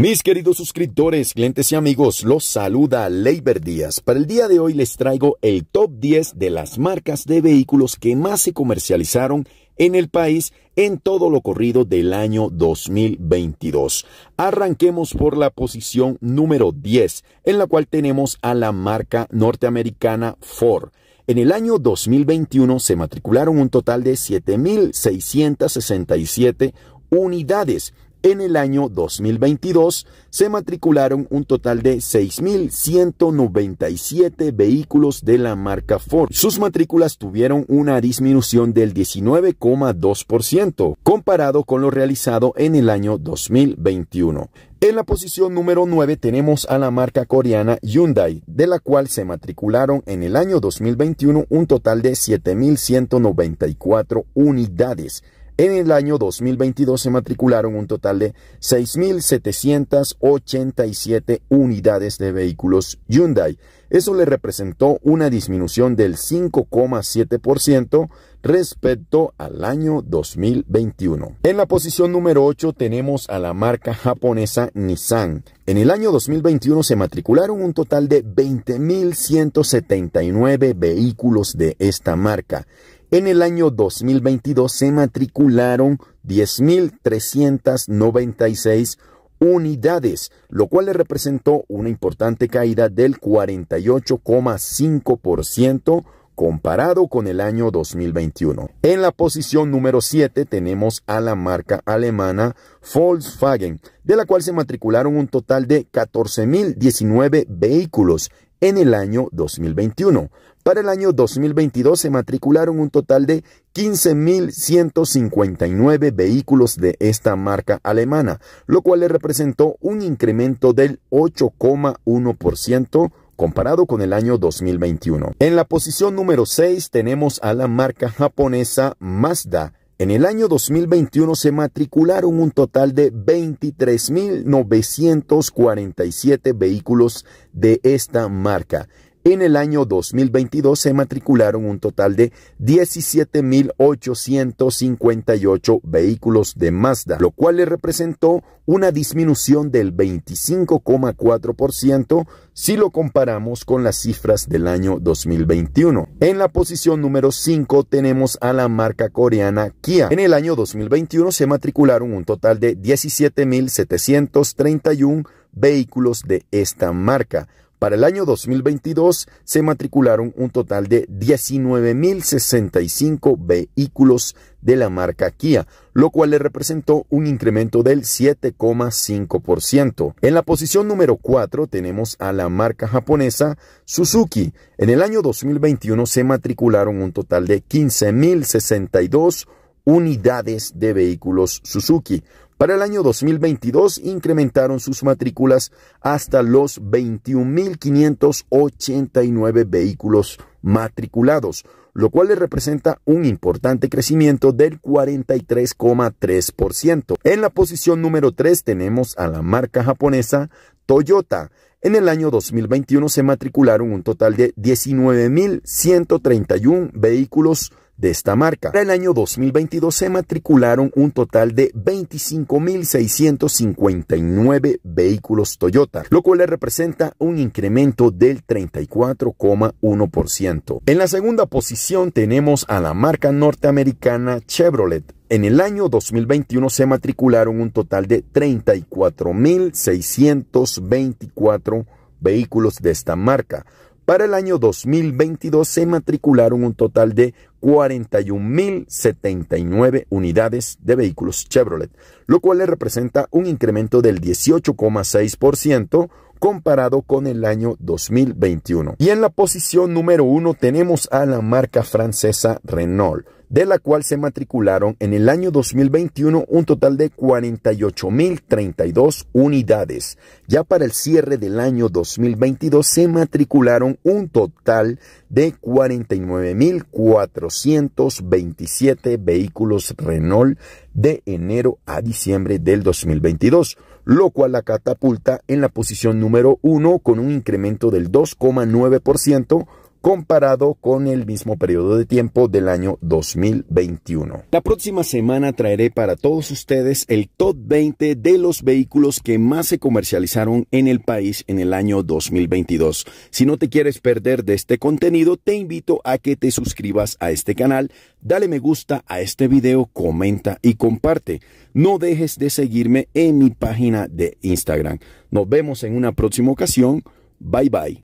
Mis queridos suscriptores, clientes y amigos, los saluda Leiber Díaz. Para el día de hoy les traigo el top 10 de las marcas de vehículos que más se comercializaron en el país en todo lo corrido del año 2022. Arranquemos por la posición número 10, en la cual tenemos a la marca norteamericana Ford. En el año 2021 se matricularon un total de 7.667 unidades en el año 2022 se matricularon un total de 6.197 vehículos de la marca Ford. Sus matrículas tuvieron una disminución del 19,2% comparado con lo realizado en el año 2021. En la posición número 9 tenemos a la marca coreana Hyundai, de la cual se matricularon en el año 2021 un total de 7.194 unidades. En el año 2022 se matricularon un total de 6.787 unidades de vehículos Hyundai. Eso le representó una disminución del 5,7% respecto al año 2021. En la posición número 8 tenemos a la marca japonesa Nissan. En el año 2021 se matricularon un total de 20.179 vehículos de esta marca. En el año 2022 se matricularon 10.396 unidades, lo cual le representó una importante caída del 48,5% comparado con el año 2021. En la posición número 7 tenemos a la marca alemana Volkswagen, de la cual se matricularon un total de 14.019 vehículos en el año 2021. Para el año 2022 se matricularon un total de 15.159 vehículos de esta marca alemana, lo cual le representó un incremento del 8,1% comparado con el año 2021. En la posición número 6 tenemos a la marca japonesa Mazda, en el año 2021 se matricularon un total de 23.947 vehículos de esta marca en el año 2022 se matricularon un total de 17.858 vehículos de Mazda, lo cual le representó una disminución del 25,4% si lo comparamos con las cifras del año 2021. En la posición número 5 tenemos a la marca coreana Kia. En el año 2021 se matricularon un total de 17.731 vehículos de esta marca, para el año 2022 se matricularon un total de 19.065 vehículos de la marca Kia, lo cual le representó un incremento del 7,5%. En la posición número 4 tenemos a la marca japonesa Suzuki. En el año 2021 se matricularon un total de 15.062 unidades de vehículos Suzuki, para el año 2022 incrementaron sus matrículas hasta los 21.589 vehículos matriculados, lo cual le representa un importante crecimiento del 43,3%. En la posición número 3 tenemos a la marca japonesa Toyota. En el año 2021 se matricularon un total de 19.131 vehículos de esta marca. Para el año 2022 se matricularon un total de 25.659 vehículos Toyota, lo cual le representa un incremento del 34,1%. En la segunda posición tenemos a la marca norteamericana Chevrolet, en el año 2021 se matricularon un total de 34.624 vehículos de esta marca. Para el año 2022 se matricularon un total de 41.079 unidades de vehículos Chevrolet, lo cual le representa un incremento del 18,6% comparado con el año 2021. Y en la posición número uno tenemos a la marca francesa Renault de la cual se matricularon en el año 2021 un total de 48.032 unidades. Ya para el cierre del año 2022 se matricularon un total de 49.427 vehículos Renault de enero a diciembre del 2022 lo cual la catapulta en la posición número 1 con un incremento del 2,9% comparado con el mismo periodo de tiempo del año 2021. La próxima semana traeré para todos ustedes el top 20 de los vehículos que más se comercializaron en el país en el año 2022. Si no te quieres perder de este contenido, te invito a que te suscribas a este canal, dale me gusta a este video, comenta y comparte. No dejes de seguirme en mi página de Instagram. Nos vemos en una próxima ocasión. Bye bye.